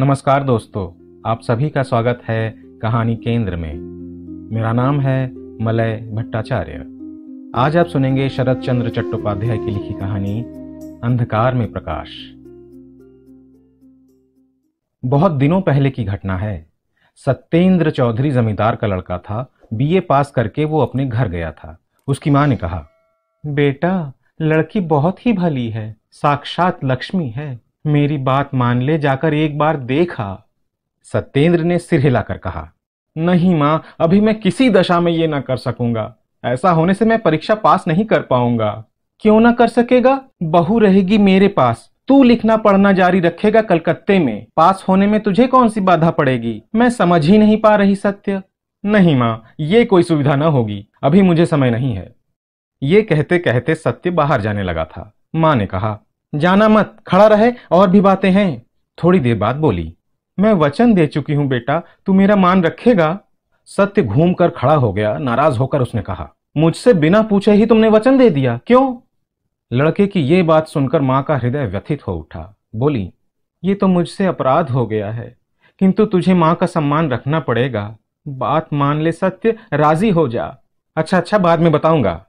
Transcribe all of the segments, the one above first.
नमस्कार दोस्तों आप सभी का स्वागत है कहानी केंद्र में मेरा नाम है मलय भट्टाचार्य आज आप सुनेंगे शरद चंद्र चट्टोपाध्याय की लिखी कहानी अंधकार में प्रकाश बहुत दिनों पहले की घटना है सत्येंद्र चौधरी जमींदार का लड़का था बीए पास करके वो अपने घर गया था उसकी मां ने कहा बेटा लड़की बहुत ही भली है साक्षात लक्ष्मी है मेरी बात मान ले जाकर एक बार देखा सत्येंद्र ने सिर हिलाकर कहा नहीं माँ अभी मैं किसी दशा में ये ना कर सकूंगा ऐसा होने से मैं परीक्षा पास नहीं कर पाऊंगा क्यों ना कर सकेगा बहू रहेगी मेरे पास तू लिखना पढ़ना जारी रखेगा कलकत्ते में पास होने में तुझे कौन सी बाधा पड़ेगी मैं समझ ही नहीं पा रही सत्य नहीं माँ ये कोई सुविधा न होगी अभी मुझे समय नहीं है ये कहते कहते सत्य बाहर जाने लगा था माँ ने कहा जाना मत खड़ा रहे और भी बातें हैं थोड़ी देर बाद बोली मैं वचन दे चुकी हूं बेटा तू मेरा मान रखेगा सत्य घूम कर खड़ा हो गया नाराज होकर उसने कहा मुझसे बिना पूछे ही तुमने वचन दे दिया क्यों लड़के की ये बात सुनकर माँ का हृदय व्यथित हो उठा बोली ये तो मुझसे अपराध हो गया है किंतु तुझे माँ का सम्मान रखना पड़ेगा बात मान ले सत्य राजी हो जा अच्छा अच्छा बाद में बताऊंगा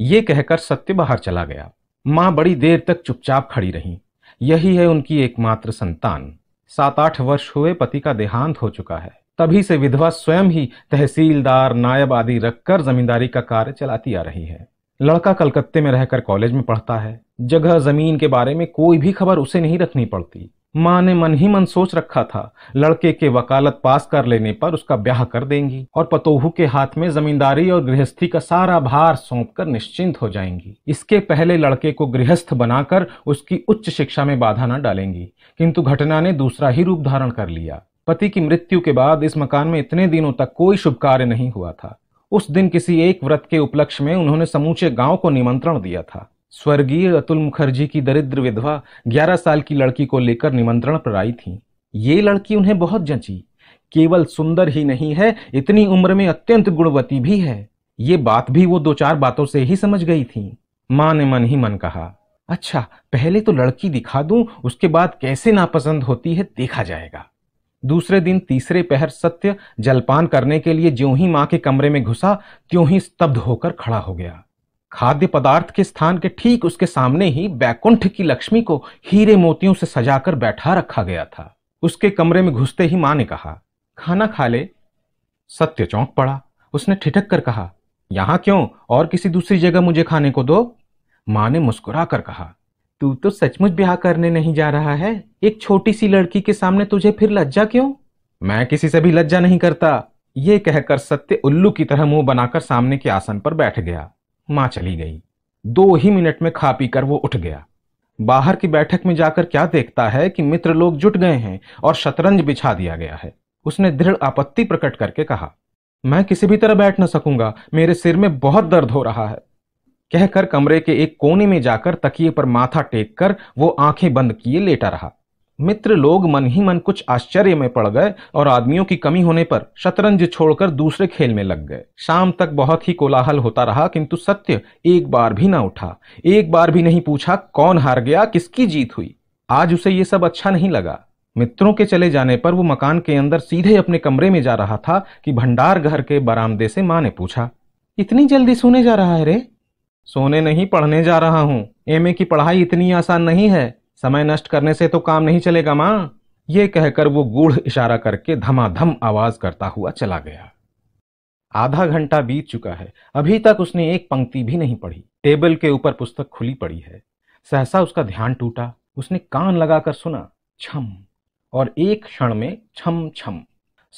ये कहकर सत्य बाहर चला गया मां बड़ी देर तक चुपचाप खड़ी रही यही है उनकी एकमात्र संतान सात आठ वर्ष हुए पति का देहांत हो चुका है तभी से विधवा स्वयं ही तहसीलदार नायब आदि रखकर जमींदारी का कार्य चलाती आ रही है लड़का कलकत्ते में रहकर कॉलेज में पढ़ता है जगह जमीन के बारे में कोई भी खबर उसे नहीं रखनी पड़ती माँ ने मन ही मन सोच रखा था लड़के के वकालत पास कर लेने पर उसका ब्याह कर देंगी और पतोहू के हाथ में जमींदारी और गृहस्थी का सारा भार सौंप कर निश्चिंत हो जाएंगी इसके पहले लड़के को गृहस्थ बनाकर उसकी उच्च शिक्षा में बाधा न डालेंगी किंतु घटना ने दूसरा ही रूप धारण कर लिया पति की मृत्यु के बाद इस मकान में इतने दिनों तक कोई शुभ कार्य नहीं हुआ था उस दिन किसी एक व्रत के उपलक्ष्य में उन्होंने समूचे गांव को निमंत्रण दिया था स्वर्गीय अतुल मुखर्जी की दरिद्र विधवा ग्यारह साल की लड़की को लेकर निमंत्रण पर आई थी ये लड़की उन्हें बहुत जंची केवल सुंदर ही नहीं है इतनी उम्र में अत्यंत गुणवती भी है ये बात भी वो दो चार बातों से ही समझ गई थी माँ ने मन ही मन कहा अच्छा पहले तो लड़की दिखा दूं उसके बाद कैसे नापसंद होती है देखा जाएगा दूसरे दिन तीसरे पहर सत्य जलपान करने के लिए ज्यों ही माँ के कमरे में घुसा त्यों ही स्तब्ध होकर खड़ा हो गया खाद्य पदार्थ के स्थान के ठीक उसके सामने ही बैकुंठ की लक्ष्मी को हीरे मोतियों से सजाकर बैठा रखा गया था उसके कमरे में घुसते ही मां ने कहा खाना खा ले सत्य चौंक पड़ा उसने ठिठक कर कहा यहां क्यों और किसी दूसरी जगह मुझे खाने को दो मां ने मुस्कुरा कर कहा तू तो सचमुच ब्याह करने नहीं जा रहा है एक छोटी सी लड़की के सामने तुझे फिर लज्जा क्यों मैं किसी से भी लज्जा नहीं करता ये कहकर सत्य उल्लू की तरह मुंह बनाकर सामने के आसन पर बैठ गया मां चली गई दो ही मिनट में खा पी कर वो उठ गया बाहर की बैठक में जाकर क्या देखता है कि मित्र लोग जुट गए हैं और शतरंज बिछा दिया गया है उसने दृढ़ आपत्ति प्रकट करके कहा मैं किसी भी तरह बैठ न सकूंगा मेरे सिर में बहुत दर्द हो रहा है कहकर कमरे के एक कोने में जाकर तकिए पर माथा टेक कर वो आंखें बंद किए लेटा रहा मित्र लोग मन ही मन कुछ आश्चर्य में पड़ गए और आदमियों की कमी होने पर शतरंज छोड़कर दूसरे खेल में लग गए शाम तक बहुत ही कोलाहल होता रहा किंतु सत्य एक बार भी ना उठा एक बार भी नहीं पूछा कौन हार गया किसकी जीत हुई आज उसे ये सब अच्छा नहीं लगा मित्रों के चले जाने पर वो मकान के अंदर सीधे अपने कमरे में जा रहा था कि भंडार घर के बरामदे से माँ ने पूछा इतनी जल्दी सोने जा रहा है रे सोने नहीं पढ़ने जा रहा हूँ एमए की पढ़ाई इतनी आसान नहीं है समय नष्ट करने से तो काम नहीं चलेगा मां यह कहकर वो गूढ़ इशारा करके धमाधम आवाज करता हुआ चला गया आधा घंटा बीत चुका है अभी तक उसने एक पंक्ति भी नहीं पढ़ी टेबल के ऊपर पुस्तक खुली पड़ी है सहसा उसका ध्यान टूटा उसने कान लगाकर सुना छम और एक क्षण में छम छम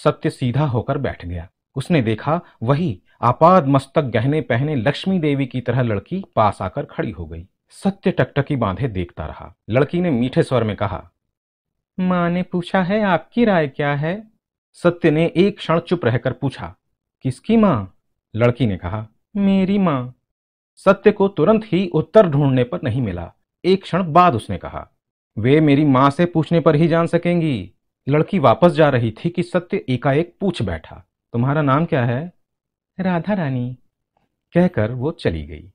सत्य सीधा होकर बैठ गया उसने देखा वही आपाद मस्तक गहने पहने लक्ष्मी देवी की तरह लड़की पास आकर खड़ी हो गई सत्य टकटकी बांधे देखता रहा लड़की ने मीठे स्वर में कहा मां ने पूछा है आपकी राय क्या है सत्य ने एक क्षण चुप रहकर पूछा किसकी मां लड़की ने कहा मेरी मां सत्य को तुरंत ही उत्तर ढूंढने पर नहीं मिला एक क्षण बाद उसने कहा वे मेरी मां से पूछने पर ही जान सकेंगी लड़की वापस जा रही थी कि सत्य एकाएक पूछ बैठा तुम्हारा नाम क्या है राधा रानी कहकर वो चली गई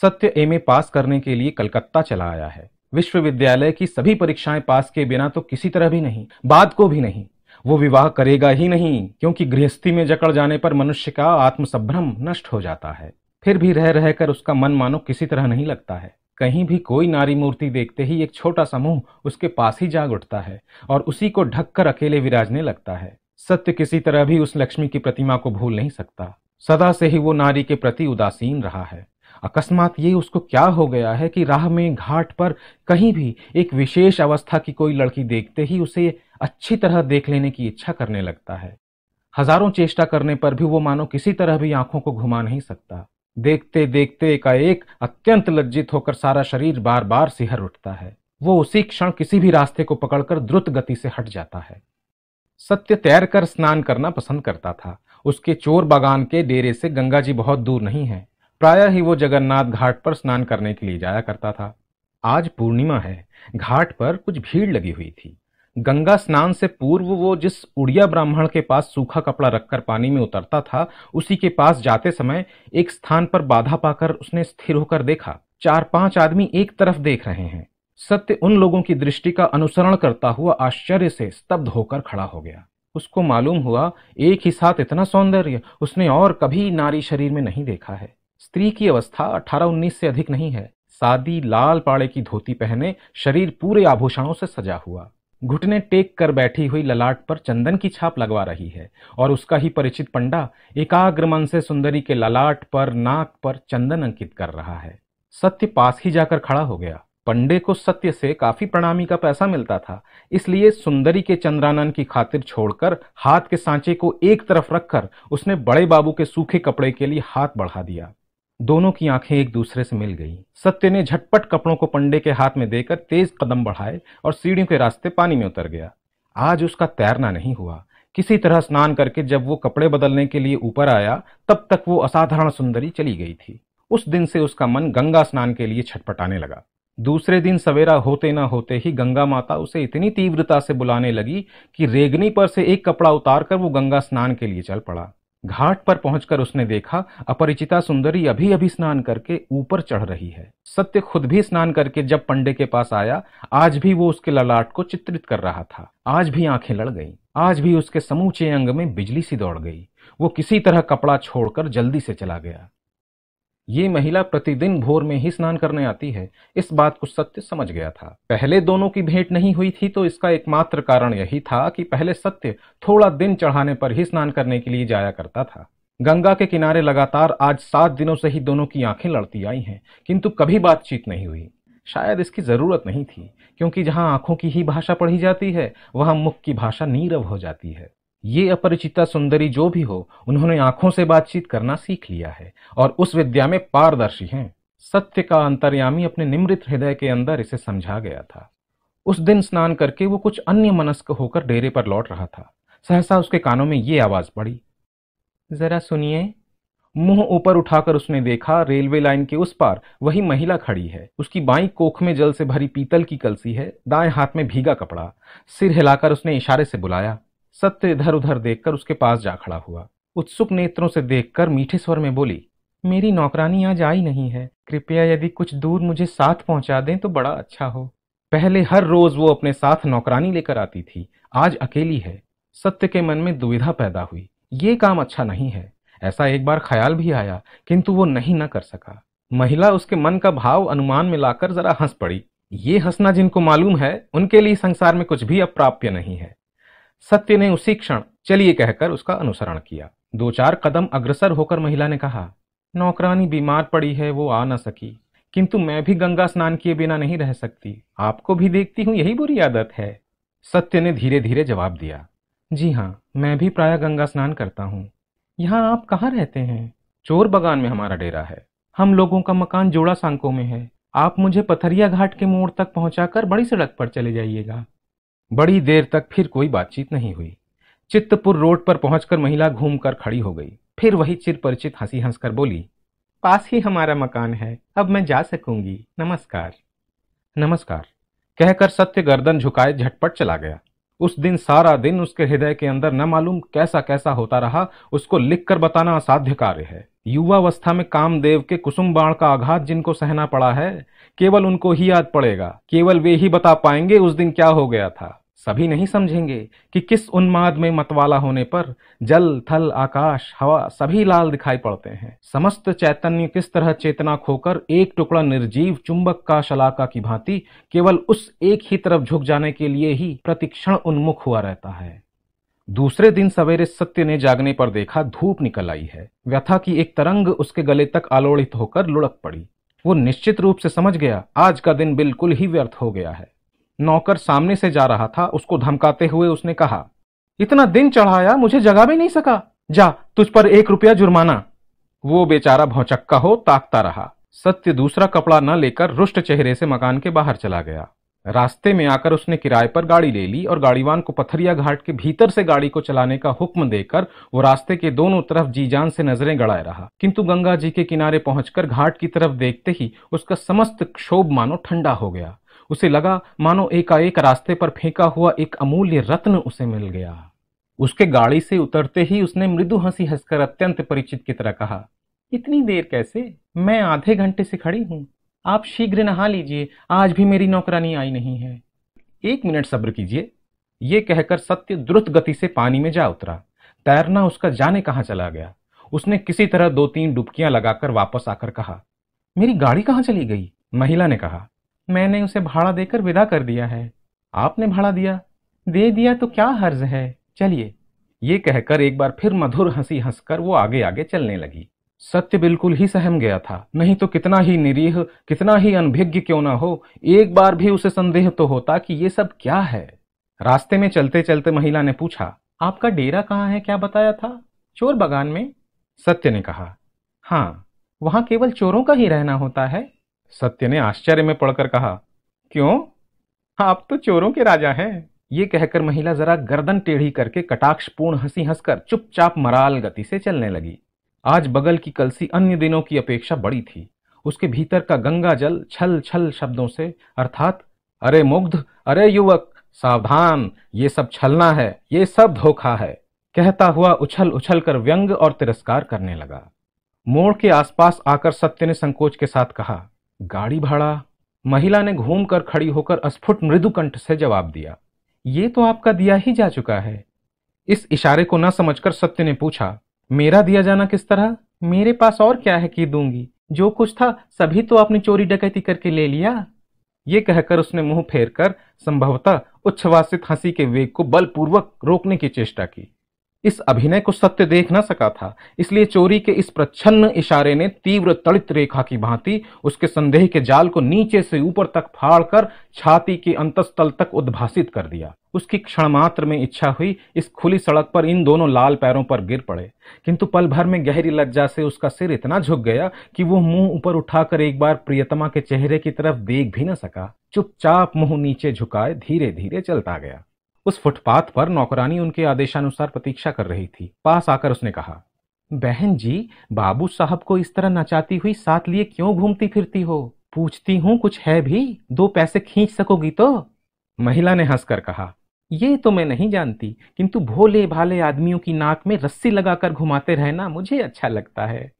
सत्य एमए पास करने के लिए कलकत्ता चला आया है विश्वविद्यालय की सभी परीक्षाएं पास के बिना तो किसी तरह भी नहीं बाद को भी नहीं वो विवाह करेगा ही नहीं क्योंकि गृहस्थी में जकड़ जाने पर मनुष्य का आत्मसंभ्रम नष्ट हो जाता है फिर भी रह रहकर उसका मन मानो किसी तरह नहीं लगता है कहीं भी कोई नारी मूर्ति देखते ही एक छोटा समूह उसके पास ही जाग उठता है और उसी को ढककर अकेले विराजने लगता है सत्य किसी तरह भी उस लक्ष्मी की प्रतिमा को भूल नहीं सकता सदा से ही वो नारी के प्रति उदासीन रहा है अकस्मात ये उसको क्या हो गया है कि राह में घाट पर कहीं भी एक विशेष अवस्था की कोई लड़की देखते ही उसे अच्छी तरह देख लेने की इच्छा करने लगता है हजारों चेष्टा करने पर भी वो मानो किसी तरह भी आंखों को घुमा नहीं सकता देखते देखते एकाएक अत्यंत लज्जित होकर सारा शरीर बार बार सिहर उठता है वो उसी क्षण किसी भी रास्ते को पकड़कर द्रुत गति से हट जाता है सत्य तैर कर स्नान करना पसंद करता था उसके चोर बागान के डेरे से गंगा जी बहुत दूर नहीं है प्रायः ही वो जगन्नाथ घाट पर स्नान करने के लिए जाया करता था आज पूर्णिमा है घाट पर कुछ भीड़ लगी हुई थी गंगा स्नान से पूर्व वो जिस उड़िया ब्राह्मण के पास सूखा कपड़ा रखकर पानी में उतरता था उसी के पास जाते समय एक स्थान पर बाधा पाकर उसने स्थिर होकर देखा चार पांच आदमी एक तरफ देख रहे हैं सत्य उन लोगों की दृष्टि का अनुसरण करता हुआ आश्चर्य से स्तब्ध होकर खड़ा हो गया उसको मालूम हुआ एक ही साथ इतना सौंदर्य उसने और कभी नारी शरीर में नहीं देखा है स्त्री की अवस्था 18-19 से अधिक नहीं है सादी लाल पाड़े की धोती पहने शरीर पूरे आभूषणों से सजा हुआ घुटने टेक कर बैठी हुई ललाट पर चंदन की छाप लगवा रही है और उसका ही परिचित पंडा एकाग्र मन से सुंदरी के ललाट पर नाक पर चंदन अंकित कर रहा है सत्य पास ही जाकर खड़ा हो गया पंडे को सत्य से काफी प्रणामी का पैसा मिलता था इसलिए सुंदरी के चंद्रानन की खातिर छोड़कर हाथ के सांचे को एक तरफ रखकर उसने बड़े बाबू के सूखे कपड़े के लिए हाथ बढ़ा दिया दोनों की आंखें एक दूसरे से मिल गई सत्य ने झटपट कपड़ों को पंडे के हाथ में देकर तेज कदम बढ़ाए और सीढ़ियों के रास्ते पानी में उतर गया आज उसका तैरना नहीं हुआ किसी तरह स्नान करके जब वो कपड़े बदलने के लिए ऊपर आया तब तक वो असाधारण सुंदरी चली गई थी उस दिन से उसका मन गंगा स्नान के लिए छटपटाने लगा दूसरे दिन सवेरा होते ना होते ही गंगा माता उसे इतनी तीव्रता से बुलाने लगी कि रेगनी पर से एक कपड़ा उतार कर वो गंगा स्नान के लिए चल पड़ा घाट पर पहुंचकर उसने देखा अपरिचिता सुंदरी अभी अभी स्नान करके ऊपर चढ़ रही है सत्य खुद भी स्नान करके जब पंडे के पास आया आज भी वो उसके ललाट को चित्रित कर रहा था आज भी आंखें लड़ गईं आज भी उसके समूचे अंग में बिजली सी दौड़ गई वो किसी तरह कपड़ा छोड़कर जल्दी से चला गया ये महिला प्रतिदिन भोर में ही स्नान करने आती है इस बात को सत्य समझ गया था पहले दोनों की भेंट नहीं हुई थी तो इसका एकमात्र कारण यही था कि पहले सत्य थोड़ा दिन चढ़ाने पर ही स्नान करने के लिए जाया करता था गंगा के किनारे लगातार आज सात दिनों से ही दोनों की आंखें लड़ती आई हैं किंतु कभी बातचीत नहीं हुई शायद इसकी जरूरत नहीं थी क्योंकि जहां आंखों की ही भाषा पढ़ी जाती है वहां मुख की भाषा नीरव हो जाती है ये अपरिचिता सुंदरी जो भी हो उन्होंने आंखों से बातचीत करना सीख लिया है और उस विद्या में पारदर्शी हैं सत्य का अंतर्यामी अपने निमृत हृदय के अंदर इसे समझा गया था उस दिन स्नान करके वो कुछ अन्य मनस्क होकर डेरे पर लौट रहा था सहसा उसके कानों में ये आवाज पड़ी जरा सुनिए मुंह ऊपर उठाकर उसने देखा रेलवे लाइन के उस पार वही महिला खड़ी है उसकी बाई कोख में जल से भरी पीतल की कलसी है दाएं हाथ में भीगा कपड़ा सिर हिलाकर उसने इशारे से बुलाया सत्य इधर उधर देखकर उसके पास जा खड़ा हुआ उत्सुक नेत्रों से देखकर मीठे स्वर में बोली मेरी नौकरानी आज आई नहीं है कृपया यदि कुछ दूर मुझे साथ पहुंचा दें तो बड़ा अच्छा हो पहले हर रोज वो अपने साथ नौकरानी लेकर आती थी आज अकेली है सत्य के मन में दुविधा पैदा हुई ये काम अच्छा नहीं है ऐसा एक बार ख्याल भी आया किंतु वो नहीं न कर सका महिला उसके मन का भाव अनुमान में लाकर जरा हंस पड़ी ये हंसना जिनको मालूम है उनके लिए संसार में कुछ भी अप्राप्य नहीं है सत्य ने उसी क्षण चलिए कहकर उसका अनुसरण किया दो चार कदम अग्रसर होकर महिला ने कहा नौकरानी बीमार पड़ी है वो आ न सकी किंतु मैं भी गंगा स्नान किए बिना नहीं रह सकती आपको भी देखती हूँ यही बुरी आदत है सत्य ने धीरे धीरे जवाब दिया जी हाँ मैं भी प्राय गंगा स्नान करता हूँ यहाँ आप कहाँ रहते हैं चोर बगान में हमारा डेरा है हम लोगों का मकान जोड़ा सांको में है आप मुझे पथरिया घाट के मोड़ तक पहुंचाकर बड़ी सड़क पर चले जाइएगा बड़ी देर तक फिर कोई बातचीत नहीं हुई चित्तपुर रोड पर पहुंचकर महिला घूमकर खड़ी हो गई फिर वही चिर परिचित हंसी हंसकर बोली पास ही हमारा मकान है अब मैं जा सकूंगी नमस्कार नमस्कार कहकर सत्य गर्दन झुकाए झटपट चला गया उस दिन सारा दिन उसके हृदय के अंदर न मालूम कैसा कैसा होता रहा उसको लिखकर बताना असाध्य कार्य है युवावस्था में कामदेव के कुसुम बाण का आघात जिनको सहना पड़ा है केवल उनको ही याद पड़ेगा केवल वे ही बता पाएंगे उस दिन क्या हो गया था सभी नहीं समझेंगे कि किस उन्माद में मतवाला होने पर जल थल आकाश हवा सभी लाल दिखाई पड़ते हैं समस्त चैतन्य किस तरह चेतना खोकर एक टुकड़ा निर्जीव चुंबक का शलाका की भांति केवल उस एक ही तरफ झुक जाने के लिए ही प्रतिक्षण उन्मुख हुआ रहता है दूसरे दिन सवेरे सत्य ने जागने पर देखा धूप निकल आई है व्यथा की एक तरंग उसके गले तक आलोड़ित होकर लुढ़क पड़ी वो निश्चित रूप से समझ गया आज का दिन बिल्कुल ही व्यर्थ हो गया है नौकर सामने से जा रहा था उसको धमकाते हुए उसने कहा इतना दिन चढ़ाया मुझे जगा भी नहीं सका जा तुझ पर एक रुपया जुर्माना वो बेचारा भौचक्का हो ताकता रहा सत्य दूसरा कपड़ा न लेकर रुष्ट चेहरे से मकान के बाहर चला गया रास्ते में आकर उसने किराए पर गाड़ी ले ली और गाड़ीवान को पथरिया घाट के भीतर से गाड़ी को चलाने का हुक्म देकर वो रास्ते के दोनों तरफ जी जान से नजरें गड़ाए रहा किंतु गंगा जी के किनारे पहुंचकर घाट की तरफ देखते ही उसका समस्त क्षोभ मानो ठंडा हो गया उसे लगा मानो एकाएक रास्ते पर फेंका हुआ एक अमूल्य रत्न उसे मिल गया उसके गाड़ी से उतरते ही उसने मृदु हंसी हंसकर अत्यंत परिचित की तरह कहा इतनी देर कैसे मैं आधे घंटे से खड़ी हूं आप शीघ्र नहा लीजिए आज भी मेरी नौकरानी आई नहीं है एक मिनट सब्र कीजिए ये कहकर सत्य द्रुत गति से पानी में जा उतरा तैरना उसका जाने कहाँ चला गया उसने किसी तरह दो तीन डुबकियां लगाकर वापस आकर कहा मेरी गाड़ी कहाँ चली गई महिला ने कहा मैंने उसे भाड़ा देकर विदा कर दिया है आपने भाड़ा दिया दे दिया तो क्या हर्ज है चलिए ये कहकर एक बार फिर मधुर हंसी हंसकर वो आगे आगे चलने लगी सत्य बिल्कुल ही सहम गया था नहीं तो कितना ही निरीह कितना ही अनभिज्ञ क्यों ना हो एक बार भी उसे संदेह तो होता कि ये सब क्या है रास्ते में चलते चलते महिला ने पूछा आपका डेरा कहाँ है क्या बताया था चोर बगान में सत्य ने कहा हाँ वहां केवल चोरों का ही रहना होता है सत्य ने आश्चर्य में पड़कर कहा क्यों आप तो चोरों के राजा हैं ये कहकर महिला जरा गर्दन टेढ़ी करके कटाक्षपूर्ण हंसी हंसकर चुपचाप मराल गति से चलने लगी आज बगल की कलसी अन्य दिनों की अपेक्षा बड़ी थी उसके भीतर का गंगा जल छल छल शब्दों से अर्थात अरे मुग्ध अरे युवक सावधान ये सब छलना है ये सब धोखा है कहता हुआ उछल उछल कर व्यंग और तिरस्कार करने लगा मोड़ के आसपास आकर सत्य ने संकोच के साथ कहा गाड़ी भाड़ा महिला ने घूमकर खड़ी होकर अस्फुट मृदुकंठ से जवाब दिया ये तो आपका दिया ही जा चुका है इस इशारे को न समझकर सत्य ने पूछा मेरा दिया जाना किस तरह मेरे पास और क्या है कि दूंगी जो कुछ था सभी तो आपने चोरी डकैती करके ले लिया ये कहकर उसने मुंह फेर कर संभवतः उच्छ्वासित हंसी के वेग को बलपूर्वक रोकने की चेष्टा की इस अभिनय को सत्य देख न सका था इसलिए चोरी के इस प्रच्छन्न इशारे ने तीव्र तड़ित रेखा की भांति उसके संदेह के जाल को नीचे से ऊपर तक फाड़कर छाती के अंतस्तल तक उद्भासित कर दिया उसकी मात्र में इच्छा हुई इस खुली सड़क पर इन दोनों लाल पैरों पर गिर पड़े किंतु पल भर में गहरी लज्जा से उसका सिर इतना झुक गया कि वो मुंह ऊपर उठाकर एक बार प्रियतमा के चेहरे की तरफ देख भी न सका चुपचाप मुंह नीचे झुकाए धीरे धीरे चलता गया उस फुटपाथ पर नौकरानी उनके आदेशानुसार प्रतीक्षा कर रही थी पास आकर उसने कहा बहन जी बाबू साहब को इस तरह नचाती हुई साथ लिए क्यों घूमती फिरती हो पूछती हूँ कुछ है भी दो पैसे खींच सकोगी तो महिला ने हंसकर कहा ये तो मैं नहीं जानती किंतु भोले भाले आदमियों की नाक में रस्सी लगाकर घुमाते रहना मुझे अच्छा लगता है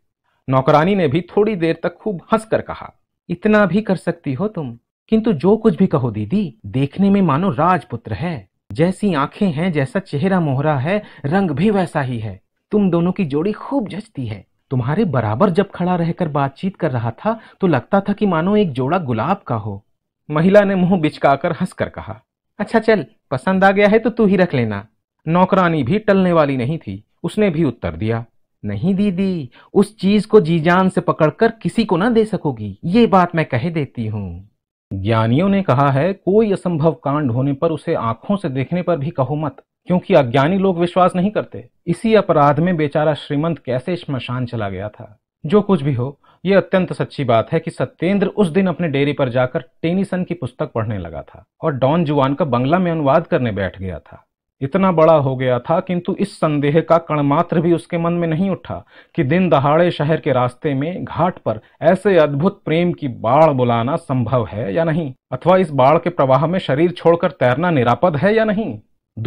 नौकरानी ने भी थोड़ी देर तक खूब हंसकर कहा इतना भी कर सकती हो तुम किंतु जो कुछ भी कहो दीदी देखने में मानो राजपुत्र है जैसी आंखें हैं जैसा चेहरा मोहरा है रंग भी वैसा ही है तुम दोनों की जोड़ी खूब जचती है तुम्हारे बराबर जब खड़ा रहकर बातचीत कर रहा था तो लगता था कि मानो एक जोड़ा गुलाब का हो महिला ने मुंह बिचकाकर हंसकर कहा अच्छा चल पसंद आ गया है तो तू ही रख लेना नौकरानी भी टलने वाली नहीं थी उसने भी उत्तर दिया नहीं दीदी उस चीज को जीजान से पकड़कर किसी को ना दे सकोगी ये बात मैं कह देती हूँ ज्ञानियों ने कहा है कोई असंभव कांड होने पर उसे आंखों से देखने पर भी कहो मत क्योंकि अज्ञानी लोग विश्वास नहीं करते इसी अपराध में बेचारा श्रीमंत कैसे श्मशान चला गया था जो कुछ भी हो यह अत्यंत सच्ची बात है कि सत्येंद्र उस दिन अपने डेरे पर जाकर टेनिसन की पुस्तक पढ़ने लगा था और डॉन जुआन का बंगला में अनुवाद करने बैठ गया था इतना बड़ा हो गया था किंतु इस संदेह का कण मात्र भी उसके मन में नहीं उठा कि दिन दहाड़े शहर के रास्ते में घाट पर ऐसे अद्भुत प्रेम की बाढ़ बुलाना संभव है या नहीं अथवा इस बाढ़ के प्रवाह में शरीर छोड़कर तैरना निरापद है या नहीं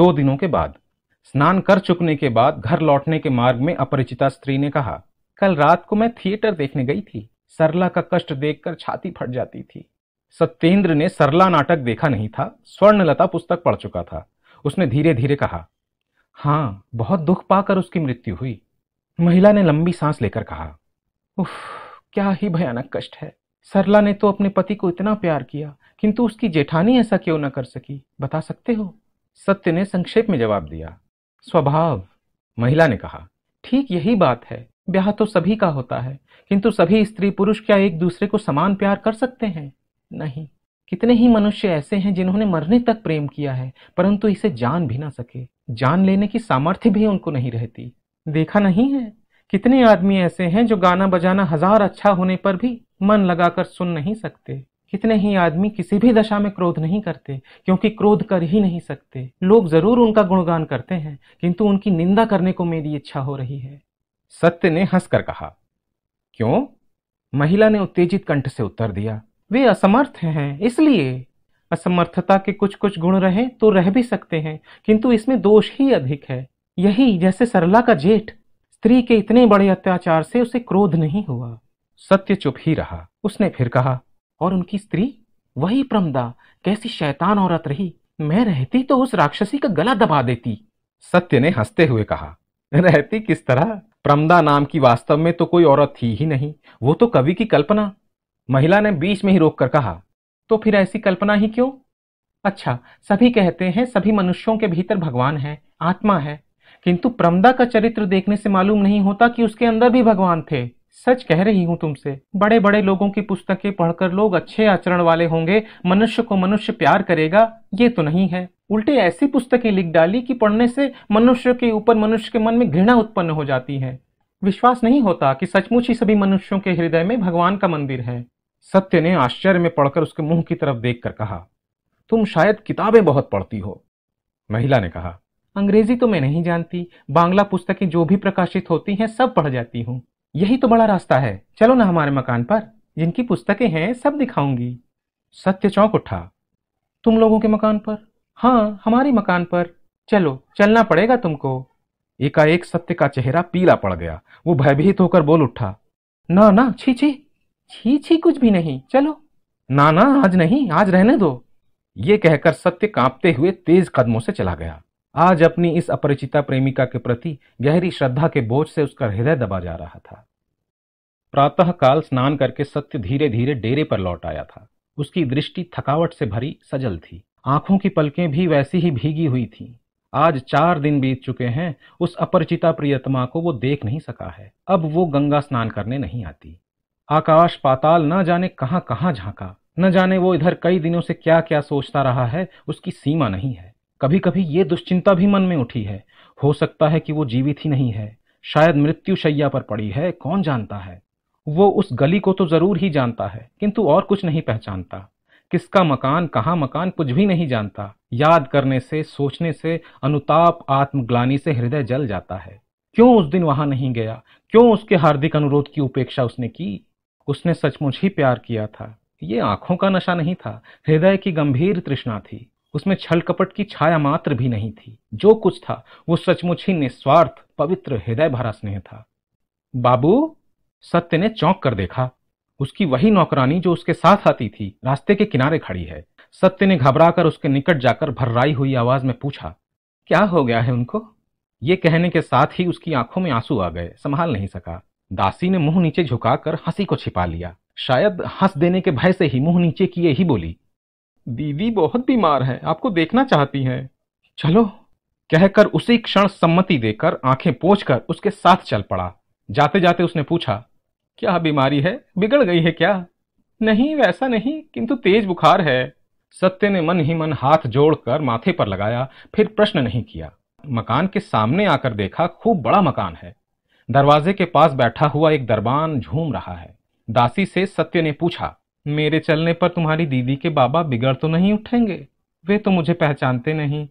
दो दिनों के बाद स्नान कर चुकने के बाद घर लौटने के मार्ग में अपरिचिता स्त्री ने कहा कल रात को मैं थिएटर देखने गई थी सरला का कष्ट देखकर छाती फट जाती थी सत्येंद्र ने सरला नाटक देखा नहीं था स्वर्णलता पुस्तक पढ़ चुका था उसने धीरे धीरे कहा हाँ बहुत दुख पाकर उसकी मृत्यु हुई महिला ने लंबी सांस लेकर कहा उफ क्या ही भयानक कष्ट है सरला ने तो अपने पति को इतना प्यार किया किंतु उसकी जेठानी ऐसा क्यों न कर सकी बता सकते हो सत्य ने संक्षेप में जवाब दिया स्वभाव महिला ने कहा ठीक यही बात है ब्याह तो सभी का होता है किंतु सभी स्त्री पुरुष क्या एक दूसरे को समान प्यार कर सकते हैं नहीं कितने ही मनुष्य ऐसे हैं जिन्होंने मरने तक प्रेम किया है परंतु इसे जान भी ना सके जान लेने की सामर्थ्य भी उनको नहीं रहती देखा नहीं है कितने आदमी ऐसे हैं जो गाना बजाना हजार अच्छा होने पर भी मन लगाकर सुन नहीं सकते कितने ही आदमी किसी भी दशा में क्रोध नहीं करते क्योंकि क्रोध कर ही नहीं सकते लोग जरूर उनका गुणगान करते हैं किंतु उनकी निंदा करने को मेरी इच्छा हो रही है सत्य ने हंसकर कहा क्यों महिला ने उत्तेजित कंठ से उत्तर दिया वे असमर्थ हैं इसलिए असमर्थता के कुछ कुछ गुण रहे तो रह भी सकते हैं किंतु इसमें दोष ही अधिक है यही जैसे सरला का जेठ स्त्री के इतने बड़े अत्याचार से उसे क्रोध नहीं हुआ सत्य चुप ही रहा उसने फिर कहा और उनकी स्त्री वही प्रमदा कैसी शैतान औरत रही मैं रहती तो उस राक्षसी का गला दबा देती सत्य ने हंसते हुए कहा रहती किस तरह प्रमदा नाम की वास्तव में तो कोई औरत थी ही नहीं वो तो कवि की कल्पना महिला ने बीच में ही रोक कर कहा तो फिर ऐसी कल्पना ही क्यों अच्छा सभी कहते हैं सभी मनुष्यों के भीतर भगवान है आत्मा है किंतु प्रमदा का चरित्र देखने से मालूम नहीं होता कि उसके अंदर भी भगवान थे सच कह रही हूं तुमसे बड़े बड़े लोगों की पुस्तकें पढ़कर लोग अच्छे आचरण वाले होंगे मनुष्य को मनुष्य प्यार करेगा ये तो नहीं है उल्टे ऐसी पुस्तकें लिख डाली कि पढ़ने से मनुष्य के ऊपर मनुष्य के मन में घृणा उत्पन्न हो जाती है विश्वास नहीं होता कि सचमुच ही सभी मनुष्यों के हृदय में भगवान का मंदिर है सत्य ने आश्चर्य में पढ़कर उसके मुंह की तरफ देखकर कहा तुम शायद किताबें बहुत पढ़ती हो महिला ने कहा अंग्रेजी तो मैं नहीं जानती बांग्ला पुस्तकें जो भी प्रकाशित होती हैं सब पढ़ जाती हूँ यही तो बड़ा रास्ता है चलो ना हमारे मकान पर जिनकी पुस्तकें हैं सब दिखाऊंगी सत्य चौंक उठा तुम लोगों के मकान पर हाँ हमारे मकान पर चलो चलना पड़ेगा तुमको एकाएक सत्य का चेहरा पीला पड़ गया वो भयभीत होकर बोल उठा ना ना छी छी छी छी कुछ भी नहीं चलो ना ना आज नहीं आज रहने दो ये कहकर सत्य कांपते हुए तेज कदमों से चला गया आज अपनी इस अपरिचिता प्रेमिका के प्रति गहरी श्रद्धा के बोझ से उसका हृदय दबा जा रहा था प्रातः काल स्नान करके सत्य धीरे धीरे डेरे पर लौट आया था उसकी दृष्टि थकावट से भरी सजल थी आंखों की पलकें भी वैसी ही भीगी हुई थी आज चार दिन बीत चुके हैं उस अपरिचिता प्रियतमा को वो देख नहीं सका है अब वो गंगा स्नान करने नहीं आती आकाश पाताल न जाने कहाँ कहाँ झांका न जाने वो इधर कई दिनों से क्या क्या सोचता रहा है उसकी सीमा नहीं है कभी कभी ये दुश्चिंता भी मन में उठी है हो सकता है कि वो जीवित ही नहीं है शायद मृत्यु शैया पर पड़ी है कौन जानता है वो उस गली को तो जरूर ही जानता है किंतु और कुछ नहीं पहचानता किसका मकान कहाँ मकान कुछ भी नहीं जानता याद करने से सोचने से अनुताप आत्मग्लानी से हृदय जल जाता है क्यों उस दिन वहां नहीं गया क्यों उसके हार्दिक अनुरोध की उपेक्षा उसने की उसने सचमुच ही प्यार किया था ये आंखों का नशा नहीं था हृदय की गंभीर तृष्णा थी उसमें छल कपट की छाया मात्र भी नहीं थी जो कुछ था वो सचमुच ही निस्वार्थ पवित्र हृदय भरा स्नेह था बाबू सत्य ने चौंक कर देखा उसकी वही नौकरानी जो उसके साथ आती थी रास्ते के किनारे खड़ी है सत्य ने घबराकर उसके निकट जाकर भर्राई हुई आवाज में पूछा क्या हो गया है उनको ये कहने के साथ ही उसकी आंखों में आंसू आ गए संभाल नहीं सका दासी ने मुंह नीचे झुकाकर हंसी को छिपा लिया शायद हंस देने के भय से ही मुंह नीचे किए ही बोली दीदी बहुत बीमार है आपको देखना चाहती है चलो कहकर उसी क्षण सम्मति देकर आंखें पोछ उसके साथ चल पड़ा जाते जाते उसने पूछा क्या बीमारी है बिगड़ गई है क्या नहीं वैसा नहीं किंतु तेज बुखार है सत्य ने मन ही मन हाथ जोड़कर माथे पर लगाया फिर प्रश्न नहीं किया मकान के सामने आकर देखा खूब बड़ा मकान है दरवाजे के पास बैठा हुआ एक दरबान झूम रहा है दासी से सत्य ने पूछा मेरे चलने पर तुम्हारी दीदी के बाबा बिगड़ तो नहीं उठेंगे वे तो मुझे पहचानते नहीं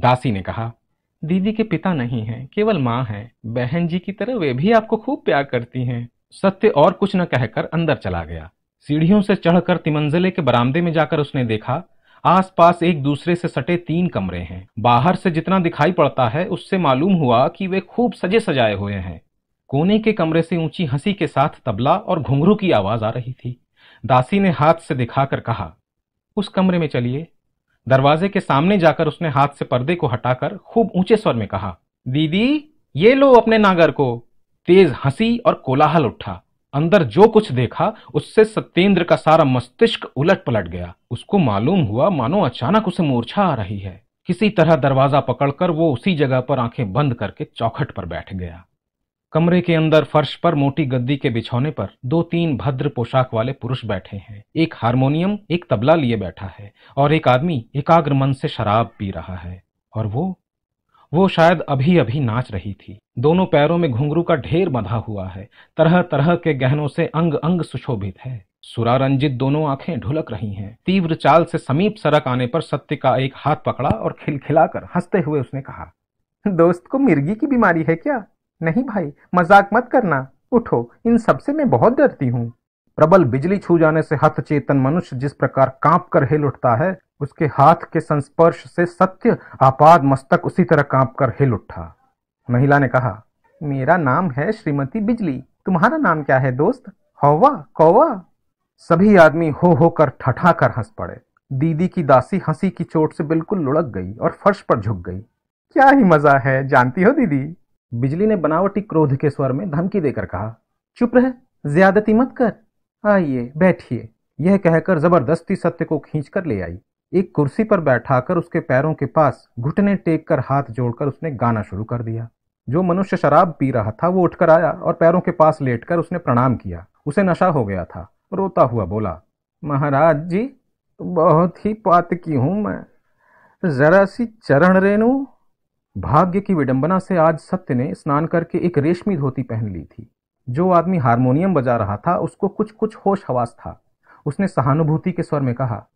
दासी ने कहा दीदी के पिता नहीं हैं केवल माँ हैं बहन जी की तरह वे भी आपको खूब प्यार करती हैं सत्य और कुछ न कहकर अंदर चला गया सीढ़ियों से चढ़कर तिमंजले के बरामदे में जाकर उसने देखा आसपास एक दूसरे से सटे तीन कमरे हैं बाहर से जितना दिखाई पड़ता है उससे मालूम हुआ कि वे खूब सजे सजाए हुए हैं कोने के कमरे से ऊंची हंसी के साथ तबला और घुंघरू की आवाज आ रही थी दासी ने हाथ से दिखाकर कहा उस कमरे में चलिए दरवाजे के सामने जाकर उसने हाथ से पर्दे को हटाकर खूब ऊंचे स्वर में कहा दीदी ये लो अपने नागर को तेज हंसी और कोलाहल उठा अंदर जो कुछ देखा उससे सत्येंद्र का सारा मस्तिष्क उलट पलट गया उसको मालूम हुआ मानो अचानक उसे मूर्छा आ रही है किसी तरह दरवाजा पकड़कर वो उसी जगह पर आंखें बंद करके चौखट पर बैठ गया कमरे के अंदर फर्श पर मोटी गद्दी के बिछौने पर दो तीन भद्र पोशाक वाले पुरुष बैठे हैं एक हारमोनियम एक तबला लिए बैठा है और एक आदमी एकाग्र मन से शराब पी रहा है और वो वो शायद अभी अभी नाच रही थी दोनों पैरों में घुंघरू का ढेर बंधा हुआ है तरह तरह के गहनों से अंग अंग सुशोभित है सुरारंजित रंजित दोनों आंखें ढुलक रही हैं तीव्र चाल से समीप सड़क आने पर सत्य का एक हाथ पकड़ा और खिलखिलाकर हंसते हुए उसने कहा दोस्त को मिर्गी की बीमारी है क्या नहीं भाई मजाक मत करना उठो इन सबसे मैं बहुत डरती हूँ प्रबल बिजली छू जाने से हत चेतन मनुष्य जिस प्रकार कांप कर हिल उठता है उसके हाथ के संस्पर्श से सत्य आपाद मस्तक उसी तरह कांप कर हिल उठा महिला ने कहा मेरा नाम है श्रीमती बिजली तुम्हारा नाम क्या है दोस्त हौवा कौवा सभी आदमी हो हो कर ठठा कर हंस पड़े दीदी की दासी हंसी की चोट से बिल्कुल लुढ़क गई और फर्श पर झुक गई क्या ही मजा है जानती हो दीदी बिजली ने बनावटी क्रोध के स्वर में धमकी देकर कहा चुप रह ज्यादती मत कर आइए बैठिए यह कहकर जबरदस्ती सत्य को खींच कर ले आई एक कुर्सी पर बैठाकर उसके पैरों के पास घुटने टेक कर हाथ जोड़कर उसने गाना शुरू कर दिया जो मनुष्य शराब पी रहा था वो उठकर आया और पैरों के पास लेटकर उसने प्रणाम किया उसे नशा हो गया था रोता हुआ बोला महाराज जी बहुत ही पात की हूं मैं जरा सी चरण रेणु भाग्य की विडंबना से आज सत्य ने स्नान करके एक रेशमी धोती पहन ली थी जो आदमी हारमोनियम बजा रहा था उसको कुछ कुछ होश हवास था उसने सहानुभूति के स्वर में कहा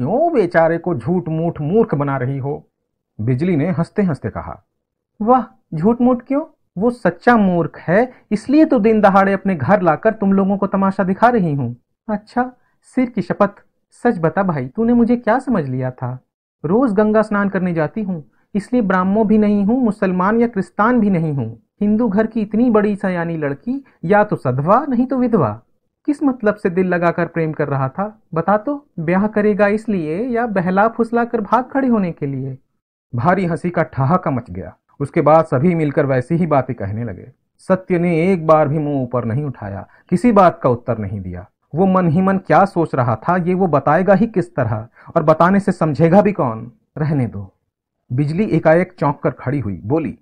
क्यों बेचारे को झूठ मूठ मूर्ख बना रही हो बिजली ने हंसते हंसते कहा वाह झूठ मूठ क्यों वो सच्चा मूर्ख है इसलिए तो दिन दहाड़े अपने घर लाकर तुम लोगों को तमाशा दिखा रही हूं अच्छा सिर की शपथ सच बता भाई तूने मुझे क्या समझ लिया था रोज गंगा स्नान करने जाती हूँ इसलिए ब्राह्मो भी नहीं हूँ मुसलमान या क्रिस्तान भी नहीं हूँ हिंदू घर की इतनी बड़ी सयानी लड़की या तो सधवा नहीं तो विधवा किस मतलब से दिल लगाकर प्रेम कर रहा था बता तो ब्याह करेगा इसलिए या बहला फुसला कर भाग खड़े होने के लिए भारी हंसी का ठहाका मच गया उसके बाद सभी मिलकर वैसी ही बातें कहने लगे सत्य ने एक बार भी मुंह ऊपर नहीं उठाया किसी बात का उत्तर नहीं दिया वो मन ही मन क्या सोच रहा था ये वो बताएगा ही किस तरह और बताने से समझेगा भी कौन रहने दो बिजली एकाएक चौंक कर खड़ी हुई बोली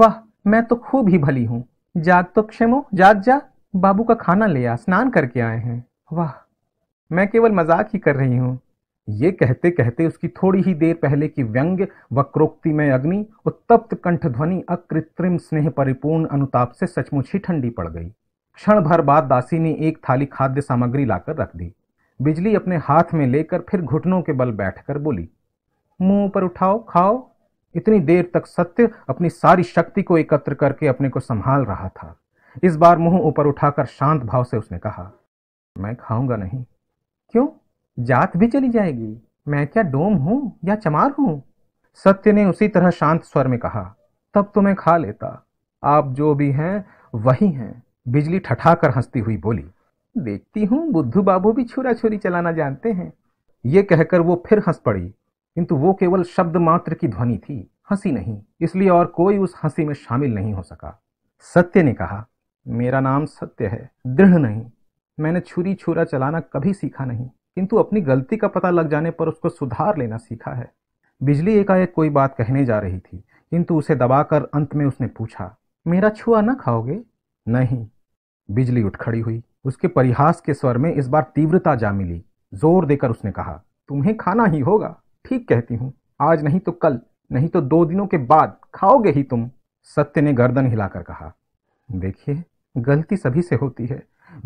वाह मैं तो खूब ही भली हूं जाग तो क्षमो जाग जा बाबू का खाना लिया स्नान करके आए हैं वाह मैं केवल मजाक ही कर रही हूँ ये कहते कहते उसकी थोड़ी ही देर पहले की व्यंग्य वक्रोक्ति में अग्नि उत्तप्त कंठ ध्वनि अकृत्रिम स्नेह परिपूर्ण अनुताप से सचमुच ही ठंडी पड़ गई क्षण भर बाद दासी ने एक थाली खाद्य सामग्री लाकर रख दी बिजली अपने हाथ में लेकर फिर घुटनों के बल बैठकर बोली मुंह पर उठाओ खाओ इतनी देर तक सत्य अपनी सारी शक्ति को एकत्र करके अपने को संभाल रहा था इस बार मुंह ऊपर उठाकर शांत भाव से उसने कहा मैं खाऊंगा नहीं क्यों जात भी चली जाएगी मैं क्या डोम हूं या चमार हूं सत्य ने उसी तरह शांत स्वर में कहा तब तो मैं खा लेता आप जो भी हैं वही हैं बिजली ठठाकर हंसती हुई बोली देखती हूं बुद्धू बाबू भी छुरा छुरी चलाना जानते हैं ये कहकर वो फिर हंस पड़ी किंतु वो केवल शब्द मात्र की ध्वनि थी हंसी नहीं इसलिए और कोई उस हंसी में शामिल नहीं हो सका सत्य ने कहा मेरा नाम सत्य है दृढ़ नहीं मैंने छुरी छुरा चलाना कभी सीखा नहीं किंतु अपनी गलती का पता लग जाने पर उसको सुधार लेना सीखा है बिजली एकाएक कोई बात कहने जा रही थी किंतु उसे दबाकर अंत में उसने पूछा मेरा छुआ न खाओगे नहीं बिजली उठ खड़ी हुई उसके परिहास के स्वर में इस बार तीव्रता जा मिली जोर देकर उसने कहा तुम्हें खाना ही होगा ठीक कहती हूँ आज नहीं तो कल नहीं तो दो दिनों के बाद खाओगे ही तुम सत्य ने गर्दन हिलाकर कहा देखिए गलती सभी से होती है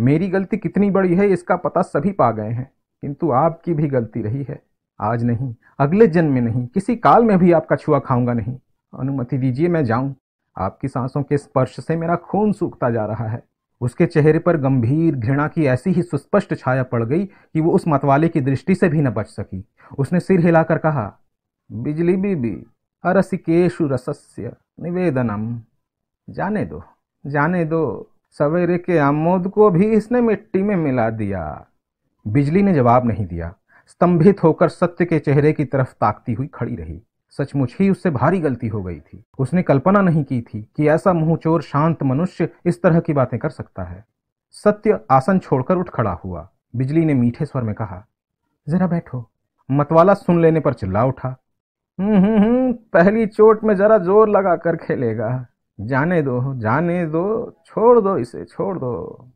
मेरी गलती कितनी बड़ी है इसका पता सभी पा गए हैं किंतु आपकी भी गलती रही है आज नहीं अगले जन्म में नहीं किसी काल में भी आपका छुआ खाऊंगा नहीं अनुमति दीजिए मैं जाऊं आपकी सांसों के स्पर्श से मेरा खून सूखता जा रहा है उसके चेहरे पर गंभीर घृणा की ऐसी ही सुस्पष्ट छाया पड़ गई कि वो उस मतवाले की दृष्टि से भी न बच सकी उसने सिर हिलाकर कहा बिजली बीबी हरसिकेशु रसस्य निवेदनम जाने दो जाने दो सवेरे के आमोद को भी इसने मिट्टी में मिला दिया बिजली ने जवाब नहीं दिया स्तंभित होकर सत्य के चेहरे की तरफ ताकती हुई खड़ी रही सचमुच ही उससे भारी गलती हो गई थी उसने कल्पना नहीं की थी कि ऐसा मुंहचोर शांत मनुष्य इस तरह की बातें कर सकता है सत्य आसन छोड़कर उठ खड़ा हुआ बिजली ने मीठे स्वर में कहा जरा बैठो मतवाला सुन लेने पर चिल्ला उठा हम्म हम्म, हम्म पहली चोट में जरा जोर लगा कर खेलेगा जाने दो जाने दो छोड़ दो इसे छोड़ दो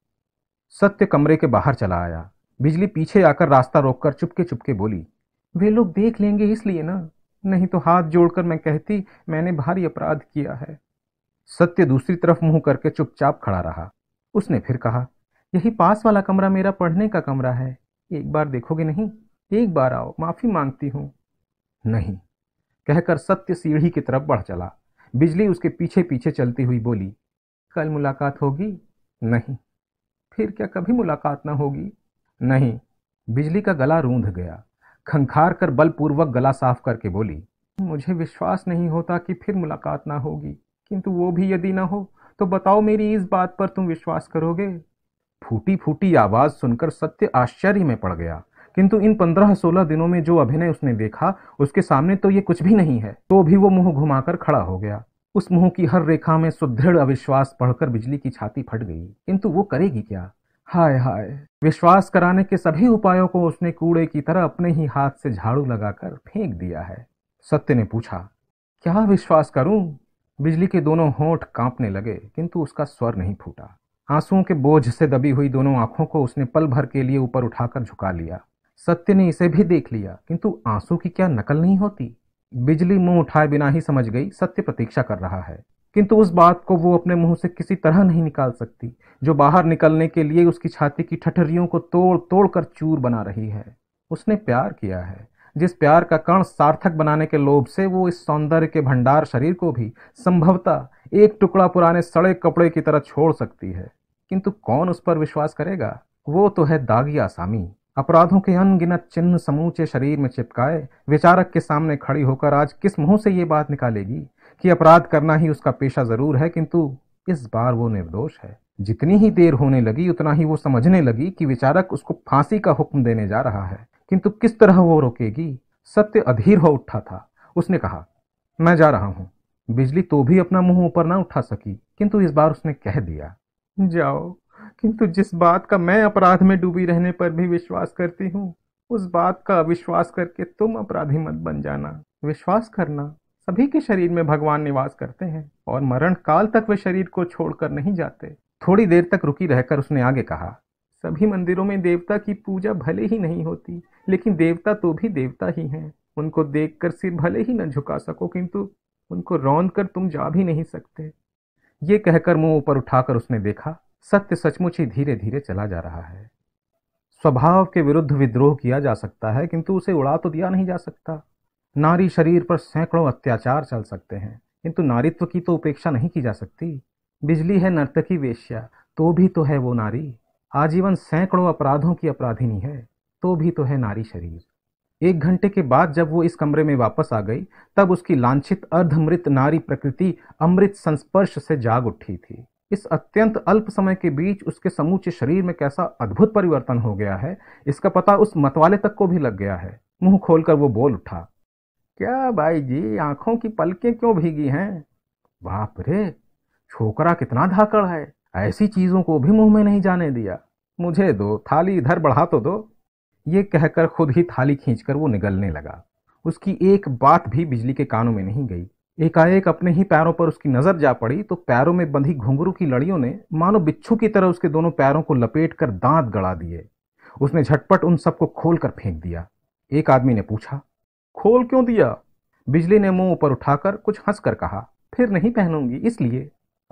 सत्य कमरे के बाहर चला आया बिजली पीछे आकर रास्ता रोककर चुपके चुपके बोली वे लोग देख लेंगे इसलिए ना नहीं तो हाथ जोड़कर मैं कहती मैंने भारी अपराध किया है सत्य दूसरी तरफ मुंह करके चुपचाप खड़ा रहा उसने फिर कहा यही पास वाला कमरा मेरा पढ़ने का कमरा है एक बार देखोगे नहीं एक बार आओ माफी मांगती हूँ नहीं कहकर सत्य सीढ़ी की तरफ बढ़ चला बिजली उसके पीछे पीछे चलती हुई बोली कल मुलाकात होगी नहीं फिर क्या कभी मुलाकात ना होगी नहीं बिजली का गला रूंध गया खंखार कर बलपूर्वक गला साफ करके बोली मुझे विश्वास नहीं होता कि फिर मुलाकात ना होगी किंतु वो भी यदि ना हो तो बताओ मेरी इस बात पर तुम विश्वास करोगे फूटी फूटी आवाज सुनकर सत्य आश्चर्य में पड़ गया किंतु इन पंद्रह सोलह दिनों में जो अभिनय उसने देखा उसके सामने तो ये कुछ भी नहीं है तो भी वो मुंह घुमाकर खड़ा हो गया उस मुंह की हर रेखा में सुदृढ़ अविश्वास पढ़कर बिजली की छाती फट गई किंतु वो करेगी क्या हाय हाय विश्वास कराने के सभी उपायों को उसने कूड़े की तरह अपने ही हाथ से झाड़ू लगाकर फेंक दिया है सत्य ने पूछा क्या विश्वास करूं बिजली के दोनों होठ कांपने लगे किंतु उसका स्वर नहीं फूटा आंसुओं के बोझ से दबी हुई दोनों आंखों को उसने पल भर के लिए ऊपर उठाकर झुका लिया सत्य ने इसे भी देख लिया किंतु आंसू की क्या नकल नहीं होती बिजली मुंह उठाए बिना ही समझ गई सत्य प्रतीक्षा कर रहा है किंतु उस बात को वो अपने मुंह से किसी तरह नहीं निकाल सकती जो बाहर निकलने के लिए उसकी छाती की ठठरियों को तोड़ तोड़ कर चूर बना रही है उसने प्यार किया है जिस प्यार का कण सार्थक बनाने के लोभ से वो इस सौंदर्य के भंडार शरीर को भी संभवतः एक टुकड़ा पुराने सड़े कपड़े की तरह छोड़ सकती है किंतु कौन उस पर विश्वास करेगा वो तो है दागी आसामी अपराधों के अनगिनत चिन्ह समूचे शरीर में चिपकाए विचारक के सामने खड़ी होकर आज किस मुंह से ये बात निकालेगी कि अपराध करना ही उसका पेशा जरूर है किंतु इस बार वो निर्दोष है जितनी ही देर होने लगी उतना ही वो समझने लगी कि विचारक उसको फांसी का हुक्म देने जा रहा है किंतु किस तरह वो रोकेगी सत्य अधीर हो उठा था उसने कहा मैं जा रहा हूं बिजली तो भी अपना मुंह ऊपर ना उठा सकी किंतु इस बार उसने कह दिया जाओ किंतु जिस बात का मैं अपराध में डूबी रहने पर भी विश्वास करती हूँ उस बात का विश्वास करके तुम अपराधी मत बन जाना विश्वास करना सभी के शरीर में भगवान निवास करते हैं और मरण काल तक वे शरीर को छोड़कर नहीं जाते थोड़ी देर तक रुकी रहकर उसने आगे कहा सभी मंदिरों में देवता की पूजा भले ही नहीं होती लेकिन देवता तो भी देवता ही हैं उनको देखकर सिर भले ही न झुका सको किंतु उनको रौंद कर तुम जा भी नहीं सकते ये कहकर मुंह ऊपर उठाकर उसने देखा सत्य सचमुच ही धीरे धीरे चला जा रहा है स्वभाव के विरुद्ध विद्रोह किया जा सकता है किंतु उसे उड़ा तो दिया नहीं जा सकता नारी शरीर पर सैकड़ों अत्याचार चल सकते हैं किंतु नारीत्व की तो उपेक्षा नहीं की जा सकती बिजली है नर्तकी वेश्या तो भी तो है वो नारी आजीवन सैकड़ों अपराधों की अपराधिनी है तो भी तो है नारी शरीर एक घंटे के बाद जब वो इस कमरे में वापस आ गई तब उसकी लांछित अर्धमृत नारी प्रकृति अमृत संस्पर्श से जाग उठी थी इस अत्यंत अल्प समय के बीच उसके समूचे शरीर में कैसा अद्भुत परिवर्तन हो गया है इसका पता उस मतवाले तक को भी लग गया है मुंह खोलकर वो बोल उठा क्या भाई जी आंखों की पलकें क्यों भीगी हैं बाप रे छोकरा कितना धाकड़ है ऐसी चीजों को भी मुंह में नहीं जाने दिया मुझे दो थाली इधर बढ़ा तो दो ये कहकर खुद ही थाली खींचकर वो निगलने लगा उसकी एक बात भी बिजली के कानों में नहीं गई एकाएक अपने ही पैरों पर उसकी नजर जा पड़ी तो पैरों में बंधी घुंघरू की लड़ियों ने मानो बिच्छू की तरह उसके दोनों पैरों को लपेट कर दांत गड़ा दिए उसने झटपट उन सबको खोल कर फेंक दिया एक आदमी ने पूछा खोल क्यों दिया बिजली ने मुंह ऊपर उठाकर कुछ हंस कर कहा फिर नहीं पहनूंगी इसलिए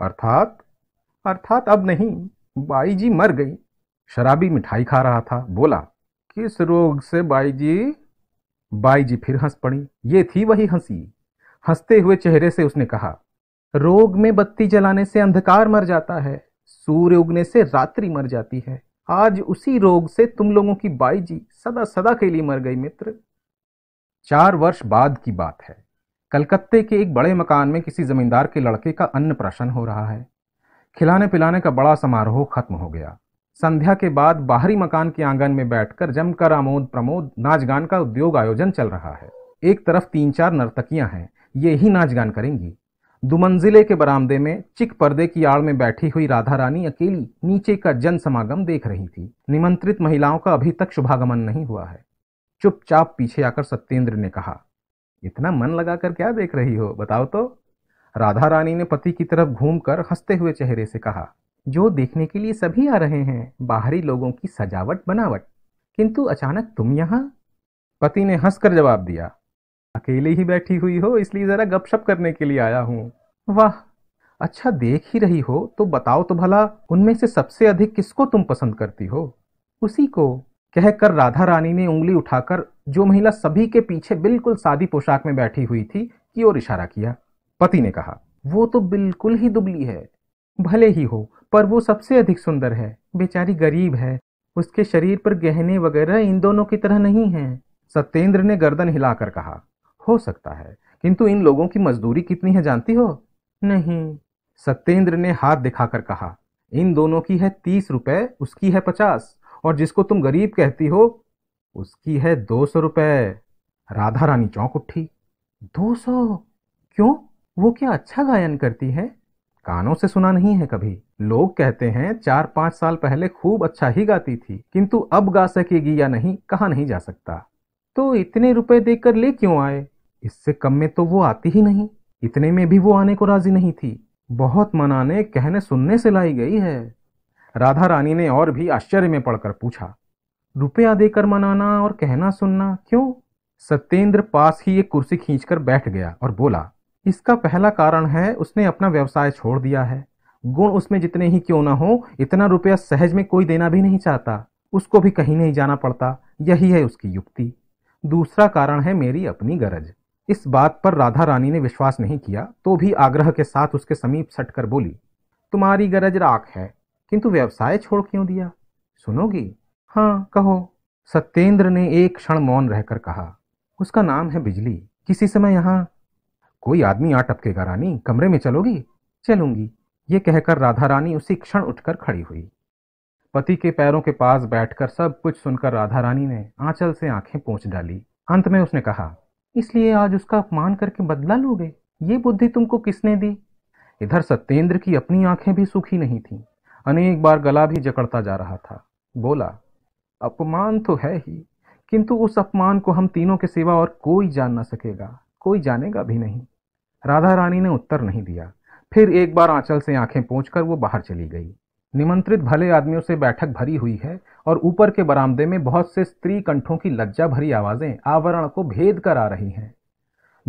अर्थात अर्थात अब नहीं बाई जी मर गई शराबी मिठाई खा रहा था बोला किस रोग से बाई जी बाई जी फिर हंस पड़ी ये थी वही हंसी हंसते हुए चेहरे से उसने कहा रोग में बत्ती जलाने से अंधकार मर जाता है सूर्य उगने से रात्रि मर जाती है आज उसी रोग से तुम लोगों की बाई जी सदा सदा के लिए मर गई मित्र चार वर्ष बाद की बात है कलकत्ते के एक बड़े मकान में किसी जमींदार के लड़के का अन्न प्रशन हो रहा है खिलाने पिलाने का बड़ा समारोह खत्म हो गया संध्या के बाद बाहरी मकान के आंगन में बैठकर जमकर आमोद प्रमोद नाच गान का उद्योग आयोजन चल रहा है एक तरफ तीन चार नर्तकियां हैं ये ही नाच गान करेंगी दुमंजिले के बरामदे में चिक पर्दे की आड़ में बैठी हुई राधा रानी अकेली नीचे का जन समागम देख रही थी निमंत्रित महिलाओं का अभी तक शुभागमन नहीं हुआ है चुपचाप पीछे आकर सत्येंद्र ने कहा इतना मन लगाकर क्या देख रही हो बताओ तो राधा रानी ने पति की तरफ घूमकर हंसते हुए चेहरे से कहा जो देखने के लिए सभी आ रहे हैं बाहरी लोगों की सजावट बनावट किंतु अचानक तुम यहां पति ने हंसकर जवाब दिया अकेले ही बैठी हुई हो इसलिए जरा गपशप करने के लिए आया हूँ वाह अच्छा देख ही रही हो तो बताओ तो भला उनमें से सबसे अधिक किसको तुम पसंद करती हो उसी को कहकर राधा रानी ने उंगली उठाकर जो महिला सभी के पीछे बिल्कुल सादी पोशाक में बैठी हुई थी की ओर इशारा किया पति ने कहा वो तो बिल्कुल ही दुबली है भले ही हो पर वो सबसे अधिक सुंदर है बेचारी गरीब है उसके शरीर पर गहने वगैरह इन दोनों की तरह नहीं है सत्येंद्र ने गर्दन हिलाकर कहा हो सकता है किंतु इन लोगों की मजदूरी कितनी है जानती हो नहीं सत्येंद्र ने हाथ दिखाकर कहा इन दोनों की है तीस रुपए उसकी है पचास और जिसको तुम गरीब कहती हो उसकी है दो सौ रुपए राधा रानी चौंक उठी दो सौ क्यों वो क्या अच्छा गायन करती है कानों से सुना नहीं है कभी लोग कहते हैं चार पांच साल पहले खूब अच्छा ही गाती थी किंतु अब गा सकेगी या नहीं कहा नहीं जा सकता तो इतने रुपए देकर ले क्यों आए इससे कम में तो वो आती ही नहीं इतने में भी वो आने को राजी नहीं थी बहुत मनाने कहने सुनने से लाई गई है राधा रानी ने और भी आश्चर्य में पड़कर पूछा रुपया देकर मनाना और कहना सुनना क्यों सत्येंद्र पास ही एक कुर्सी खींचकर बैठ गया और बोला इसका पहला कारण है उसने अपना व्यवसाय छोड़ दिया है गुण उसमें जितने ही क्यों ना हो इतना रुपया सहज में कोई देना भी नहीं चाहता उसको भी कहीं नहीं जाना पड़ता यही है उसकी युक्ति दूसरा कारण है मेरी अपनी गरज इस बात पर राधा रानी ने विश्वास नहीं किया तो भी आग्रह के साथ उसके समीप कर बोली तुम्हारी गरज राख है किंतु व्यवसाय छोड़ क्यों दिया सुनोगी हाँ कहो सत्येंद्र ने एक क्षण मौन रहकर कहा उसका नाम है बिजली किसी समय यहाँ कोई आदमी आ टपकेगा रानी कमरे में चलोगी चलूंगी ये कहकर राधा रानी उसी क्षण उठकर खड़ी हुई पति के पैरों के पास बैठकर सब कुछ सुनकर राधा रानी ने आंचल से आंखें पोंछ डाली अंत में उसने कहा इसलिए आज उसका अपमान करके बदला लोगे ये बुद्धि तुमको किसने दी इधर सत्येंद्र की अपनी आंखें भी सूखी नहीं थी अनेक बार गला भी जकड़ता जा रहा था बोला अपमान तो है ही किंतु उस अपमान को हम तीनों के सिवा और कोई जान ना सकेगा कोई जानेगा भी नहीं राधा रानी ने उत्तर नहीं दिया फिर एक बार आंचल से आंखें पहुंचकर वो बाहर चली गई निमंत्रित भले आदमियों से बैठक भरी हुई है और ऊपर के बरामदे में बहुत से स्त्री कंठों की लज्जा भरी आवाजें आवरण को भेद कर आ रही हैं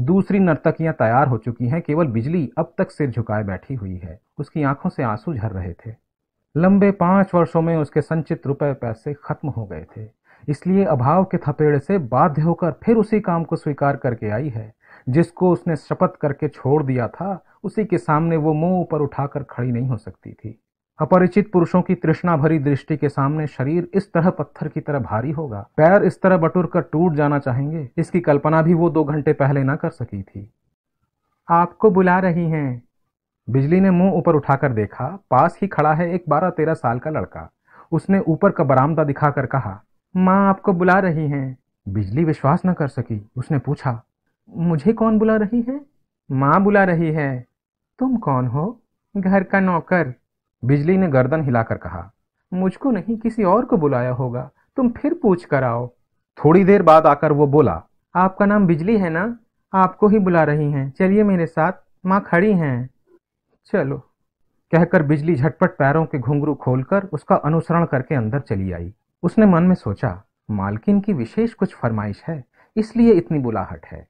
दूसरी नर्तकियां तैयार हो चुकी हैं केवल बिजली अब तक सिर झुकाए बैठी हुई है उसकी आंखों से आंसू झर रहे थे लंबे पांच वर्षों में उसके संचित रुपए पैसे खत्म हो गए थे इसलिए अभाव के थपेड़े से बाध्य होकर फिर उसी काम को स्वीकार करके आई है जिसको उसने शपथ करके छोड़ दिया था उसी के सामने वो मुंह ऊपर उठाकर खड़ी नहीं हो सकती थी अपरिचित पुरुषों की तृष्णा भरी दृष्टि के सामने शरीर इस तरह पत्थर की तरह भारी होगा पैर इस तरह बटुर कर टूट जाना चाहेंगे इसकी कल्पना भी वो दो घंटे पहले ना कर सकी थी आपको बुला रही हैं बिजली ने मुंह ऊपर उठाकर देखा पास ही खड़ा है एक बारह तेरह साल का लड़का उसने ऊपर का बरामदा दिखाकर कहा माँ आपको बुला रही हैं बिजली विश्वास न कर सकी उसने पूछा मुझे कौन बुला रही है माँ बुला रही है तुम कौन हो घर का नौकर बिजली ने गर्दन हिलाकर कहा मुझको नहीं किसी और को बुलाया होगा तुम फिर पूछ कर आओ थोड़ी देर बाद आकर वो बोला आपका नाम बिजली है ना आपको ही बुला रही हैं चलिए मेरे साथ माँ खड़ी हैं चलो कहकर बिजली झटपट पैरों के घुंघरू खोलकर उसका अनुसरण करके अंदर चली आई उसने मन में सोचा मालकिन की विशेष कुछ फरमाइश है इसलिए इतनी बुलाहट है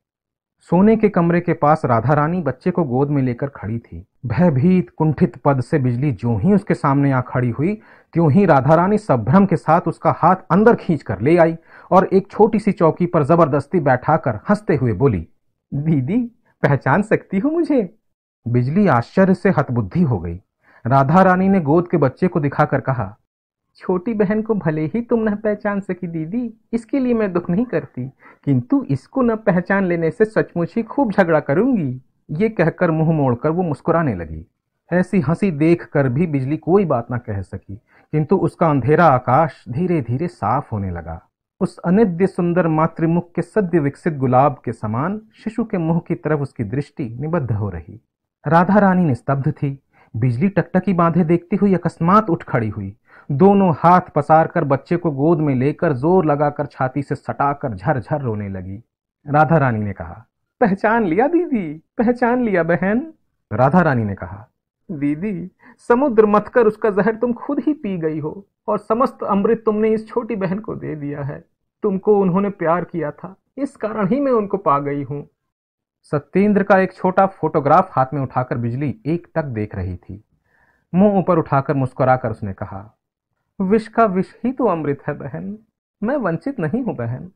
सोने के कमरे के पास राधा रानी बच्चे को गोद में लेकर खड़ी थी भयभीत कुंठित पद से बिजली जो ही उसके सामने आ खड़ी हुई त्यों ही राधा रानी सभ्रम के साथ उसका हाथ अंदर खींच कर ले आई और एक छोटी सी चौकी पर जबरदस्ती बैठा कर हंसते हुए बोली दीदी पहचान सकती हो मुझे बिजली आश्चर्य से हतबुद्धि हो गई राधा रानी ने गोद के बच्चे को दिखाकर कहा छोटी बहन को भले ही तुम न पहचान सकी दीदी इसके लिए मैं दुख नहीं करती किंतु इसको न पहचान लेने से सचमुच ही खूब झगड़ा करूंगी ये कहकर मुंह मोड़कर वो मुस्कुराने लगी ऐसी हंसी देख कर भी बिजली कोई बात ना कह सकी किंतु उसका अंधेरा आकाश धीरे धीरे साफ होने लगा उस अनिद्य सुंदर मातृमुख के सद्य विकसित गुलाब के समान शिशु के मुंह की तरफ उसकी दृष्टि निबद्ध हो रही राधा रानी निस्तब्ध थी बिजली टकटकी बांधे देखती हुई अकस्मात उठ खड़ी हुई दोनों हाथ पसार कर बच्चे को गोद में लेकर जोर लगाकर छाती से सटाकर झरझर रोने लगी राधा रानी ने कहा पहचान लिया दीदी पहचान लिया बहन राधा रानी ने कहा दीदी समुद्र मत कर उसका जहर तुम खुद ही पी गई हो और समस्त अमृत तुमने इस छोटी बहन को दे दिया है तुमको उन्होंने प्यार किया था इस कारण ही मैं उनको पा गई हूं सत्येंद्र का एक छोटा फोटोग्राफ हाथ में उठाकर बिजली एक तक देख रही थी मुंह ऊपर उठाकर मुस्कुराकर उसने कहा विष का विष ही तो अमृत है बहन मैं वंचित नहीं हूं बहन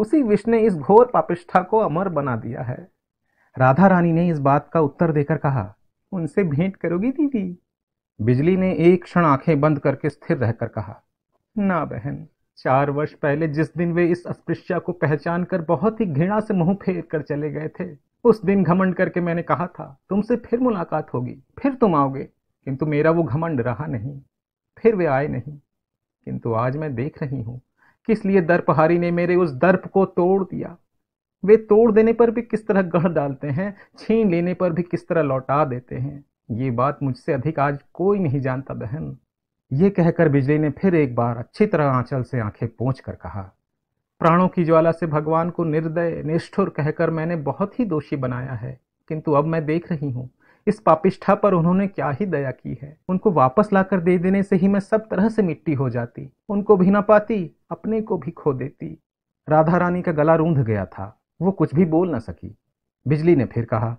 उसी विष ने इस घोर पापिष्ठा को अमर बना दिया है राधा रानी ने इस बात का उत्तर देकर कहा उनसे भेंट करोगी दीदी बिजली ने एक क्षण आंखें बंद करके स्थिर रहकर कहा ना बहन चार वर्ष पहले जिस दिन वे इस अस्पृश्या को पहचान कर बहुत ही घृणा से मुंह फेर कर चले गए थे उस दिन घमंड करके मैंने कहा था तुमसे फिर मुलाकात होगी फिर तुम आओगे किंतु मेरा वो घमंड रहा नहीं फिर वे आए नहीं किंतु आज मैं देख रही हूं किस लिए दर्पहारी ने मेरे उस दर्प को तोड़ दिया वे तोड़ देने पर भी किस तरह गढ़ डालते हैं छीन लेने पर भी किस तरह लौटा देते हैं ये बात मुझसे अधिक आज कोई नहीं जानता बहन ये कहकर बिजली ने फिर एक बार अच्छी तरह आंचल से आंखें पोंछ कर कहा प्राणों की ज्वाला से भगवान को निर्दय निष्ठुर कहकर मैंने बहुत ही दोषी बनाया है किंतु अब मैं देख रही हूँ इस पापिष्ठा पर उन्होंने क्या ही दया की है उनको वापस लाकर दे देने से ही मैं सब तरह से मिट्टी हो जाती उनको भी ना पाती अपने को भी खो देती राधा रानी का गला रूंध गया था वो कुछ भी बोल ना सकी बिजली ने फिर कहा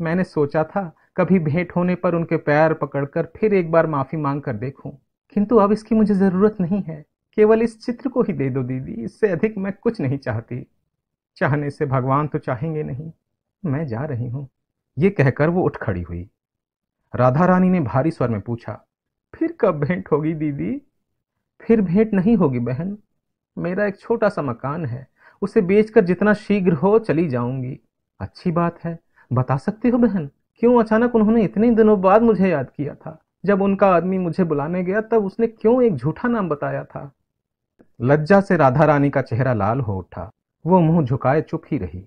मैंने सोचा था कभी भेंट होने पर उनके पैर पकड़कर फिर एक बार माफी मांग कर देखूं किंतु अब इसकी मुझे जरूरत नहीं है केवल इस चित्र को ही दे दो दीदी इससे अधिक मैं कुछ नहीं चाहती चाहने से भगवान तो चाहेंगे नहीं मैं जा रही हूँ ये कहकर वो उठ खड़ी हुई राधा रानी ने भारी स्वर में पूछा फिर कब भेंट होगी दीदी फिर भेंट नहीं होगी बहन मेरा एक छोटा सा मकान है उसे बेचकर जितना शीघ्र हो चली जाऊंगी अच्छी बात है बता सकती हो बहन क्यों अचानक उन्होंने इतने दिनों बाद मुझे याद किया था जब उनका आदमी मुझे बुलाने गया तब उसने क्यों एक झूठा नाम बताया था लज्जा से राधा रानी का चेहरा लाल हो उठा वो मुंह झुकाए चुप ही रही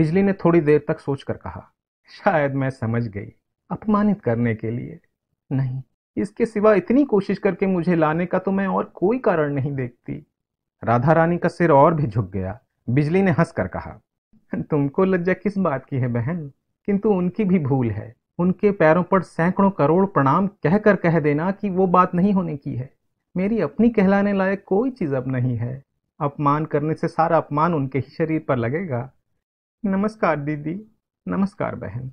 बिजली ने थोड़ी देर तक सोचकर कहा शायद मैं समझ गई अपमानित करने के लिए नहीं इसके सिवा इतनी कोशिश करके मुझे लाने का तो मैं और कोई कारण नहीं देखती राधा रानी का सिर और भी झुक गया बिजली ने हंसकर कहा तुमको लज्जा किस बात की है बहन किंतु उनकी भी भूल है उनके पैरों पर सैकड़ों करोड़ प्रणाम कहकर कह देना कि वो बात नहीं होने की है मेरी अपनी कहलाने लायक कोई चीज़ अब नहीं है अपमान करने से सारा अपमान उनके ही शरीर पर लगेगा नमस्कार दीदी नमस्कार बहन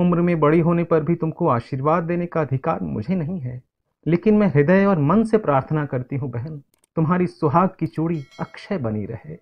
उम्र में बड़ी होने पर भी तुमको आशीर्वाद देने का अधिकार मुझे नहीं है लेकिन मैं हृदय और मन से प्रार्थना करती हूँ बहन तुम्हारी सुहाग की चूड़ी अक्षय बनी रहे